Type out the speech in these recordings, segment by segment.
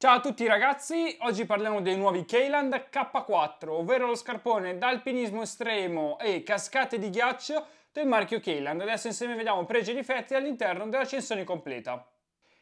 Ciao a tutti ragazzi, oggi parliamo dei nuovi Keyland K4, ovvero lo scarpone d'alpinismo estremo e cascate di ghiaccio del marchio Keyland. Adesso insieme vediamo pregi e difetti all'interno dell'accensione completa.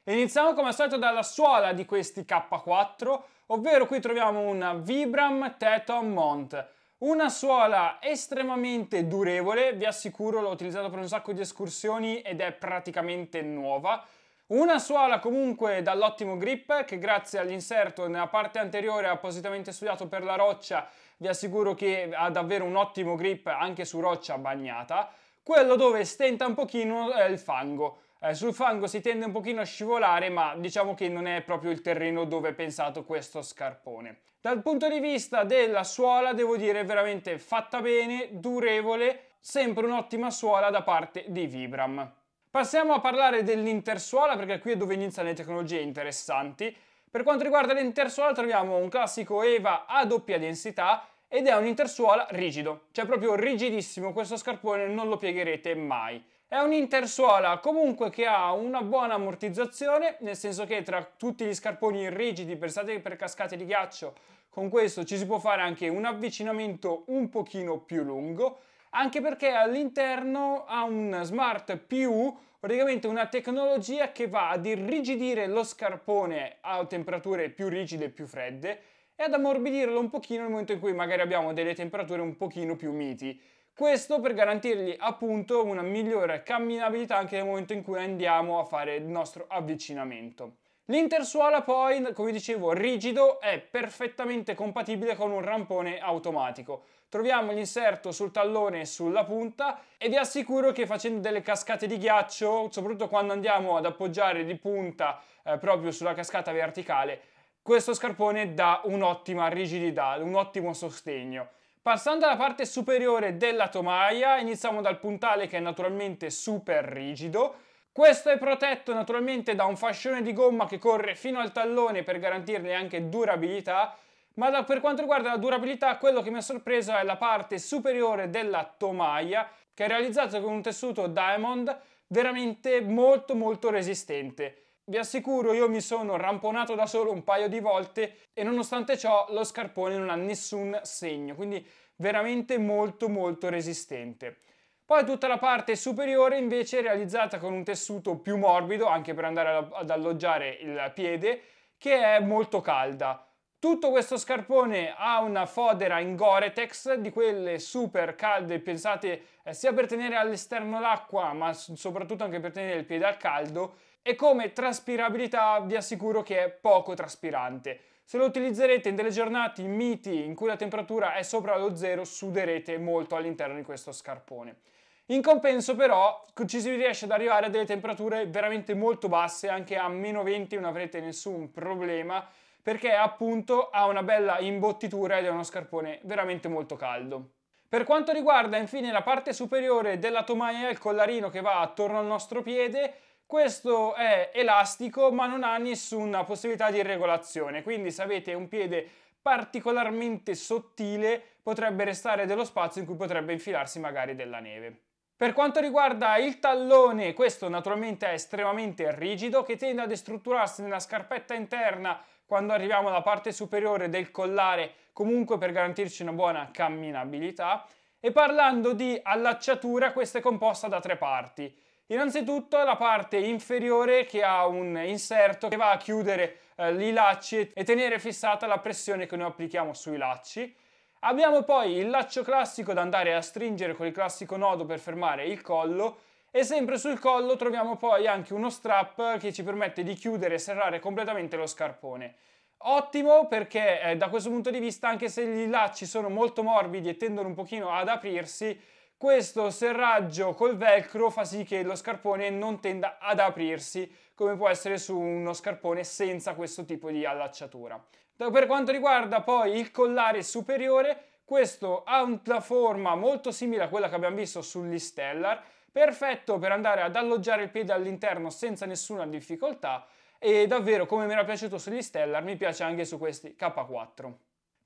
Iniziamo come al solito dalla suola di questi K4, ovvero qui troviamo una Vibram Teton Mont. Una suola estremamente durevole, vi assicuro l'ho utilizzata per un sacco di escursioni ed è praticamente nuova. Una suola comunque dall'ottimo grip che grazie all'inserto nella parte anteriore appositamente studiato per la roccia vi assicuro che ha davvero un ottimo grip anche su roccia bagnata. Quello dove stenta un pochino è il fango. Eh, sul fango si tende un pochino a scivolare ma diciamo che non è proprio il terreno dove è pensato questo scarpone. Dal punto di vista della suola devo dire veramente fatta bene, durevole, sempre un'ottima suola da parte di Vibram. Passiamo a parlare dell'intersuola perché qui è dove iniziano le tecnologie interessanti. Per quanto riguarda l'intersuola troviamo un classico EVA a doppia densità ed è un intersuola rigido, cioè proprio rigidissimo, questo scarpone non lo piegherete mai. È un intersuola comunque che ha una buona ammortizzazione, nel senso che tra tutti gli scarponi rigidi pensate per cascate di ghiaccio, con questo ci si può fare anche un avvicinamento un pochino più lungo anche perché all'interno ha un Smart più praticamente una tecnologia che va ad irrigidire lo scarpone a temperature più rigide e più fredde e ad ammorbidirlo un pochino nel momento in cui magari abbiamo delle temperature un pochino più miti. Questo per garantirgli appunto una migliore camminabilità anche nel momento in cui andiamo a fare il nostro avvicinamento. L'intersuola poi, come dicevo, rigido è perfettamente compatibile con un rampone automatico. Troviamo l'inserto sul tallone e sulla punta e vi assicuro che facendo delle cascate di ghiaccio, soprattutto quando andiamo ad appoggiare di punta eh, proprio sulla cascata verticale, questo scarpone dà un'ottima rigidità, un ottimo sostegno. Passando alla parte superiore della tomaia, iniziamo dal puntale che è naturalmente super rigido, questo è protetto naturalmente da un fascione di gomma che corre fino al tallone per garantirne anche durabilità, ma da, per quanto riguarda la durabilità quello che mi ha sorpreso è la parte superiore della tomaia che è realizzata con un tessuto diamond veramente molto molto resistente. Vi assicuro io mi sono ramponato da solo un paio di volte e nonostante ciò lo scarpone non ha nessun segno, quindi veramente molto molto resistente. Poi tutta la parte superiore invece è realizzata con un tessuto più morbido, anche per andare ad alloggiare il piede, che è molto calda. Tutto questo scarpone ha una fodera in Gore-Tex, di quelle super calde, pensate eh, sia per tenere all'esterno l'acqua, ma soprattutto anche per tenere il piede al caldo, e come traspirabilità vi assicuro che è poco traspirante. Se lo utilizzerete in delle giornate miti in cui la temperatura è sopra lo zero, suderete molto all'interno di questo scarpone. In compenso però ci si riesce ad arrivare a delle temperature veramente molto basse, anche a meno 20 non avrete nessun problema, perché appunto ha una bella imbottitura ed è uno scarpone veramente molto caldo. Per quanto riguarda infine la parte superiore della tomaia, il collarino che va attorno al nostro piede, questo è elastico ma non ha nessuna possibilità di regolazione, quindi se avete un piede particolarmente sottile potrebbe restare dello spazio in cui potrebbe infilarsi magari della neve. Per quanto riguarda il tallone, questo naturalmente è estremamente rigido che tende a destrutturarsi nella scarpetta interna quando arriviamo alla parte superiore del collare, comunque per garantirci una buona camminabilità. E parlando di allacciatura, questa è composta da tre parti. Innanzitutto la parte inferiore che ha un inserto che va a chiudere eh, i lacci e tenere fissata la pressione che noi applichiamo sui lacci. Abbiamo poi il laccio classico da andare a stringere con il classico nodo per fermare il collo e sempre sul collo troviamo poi anche uno strap che ci permette di chiudere e serrare completamente lo scarpone. Ottimo perché eh, da questo punto di vista anche se i lacci sono molto morbidi e tendono un pochino ad aprirsi questo serraggio col velcro fa sì che lo scarpone non tenda ad aprirsi come può essere su uno scarpone senza questo tipo di allacciatura. Per quanto riguarda poi il collare superiore, questo ha una forma molto simile a quella che abbiamo visto sugli Stellar, perfetto per andare ad alloggiare il piede all'interno senza nessuna difficoltà e davvero come mi era piaciuto sugli Stellar mi piace anche su questi K4.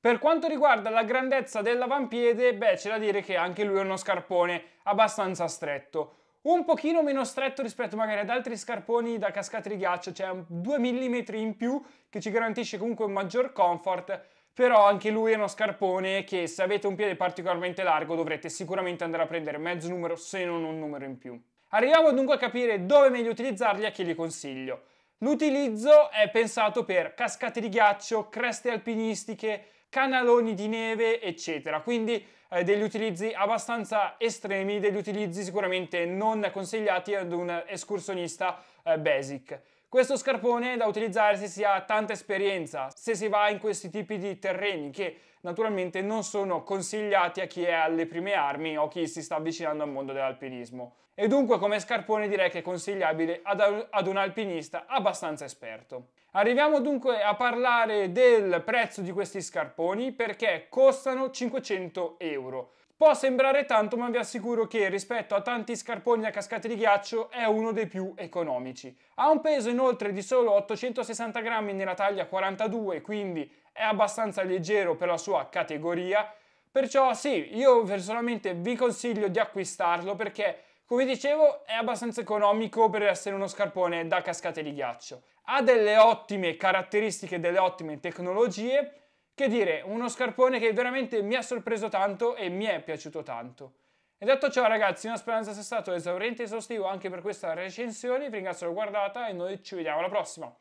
Per quanto riguarda la grandezza dell'avampiede, beh, c'è da dire che anche lui è uno scarpone abbastanza stretto. Un pochino meno stretto rispetto magari ad altri scarponi da cascate di ghiaccio, c'è cioè 2 mm in più che ci garantisce comunque un maggior comfort, però anche lui è uno scarpone che se avete un piede particolarmente largo dovrete sicuramente andare a prendere mezzo numero se non un numero in più. Arriviamo dunque a capire dove è meglio utilizzarli e a chi li consiglio. L'utilizzo è pensato per cascate di ghiaccio, creste alpinistiche, canaloni di neve, eccetera. Quindi eh, degli utilizzi abbastanza estremi, degli utilizzi sicuramente non consigliati ad un escursionista eh, basic. Questo scarpone è da utilizzare se si ha tanta esperienza, se si va in questi tipi di terreni che naturalmente non sono consigliati a chi è alle prime armi o chi si sta avvicinando al mondo dell'alpinismo. E dunque come scarpone direi che è consigliabile ad, un alpinista abbastanza esperto. Arriviamo dunque a parlare del prezzo di questi scarponi perché costano 500 euro. Può sembrare tanto, ma vi assicuro che rispetto a tanti scarponi a cascate di ghiaccio è uno dei più economici. Ha un peso inoltre di solo 860 grammi nella taglia 42, quindi è abbastanza leggero per la sua categoria. Perciò sì, io personalmente vi consiglio di acquistarlo perché come dicevo, è abbastanza economico per essere uno scarpone da cascate di ghiaccio. Ha delle ottime caratteristiche, delle ottime tecnologie che dire, uno scarpone che veramente mi ha sorpreso tanto e mi è piaciuto tanto. E detto ciò ragazzi, una speranza sia stato esauriente e esaustivo anche per questa recensione, vi ringrazio per la guardata e noi ci vediamo alla prossima.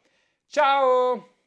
Ciao!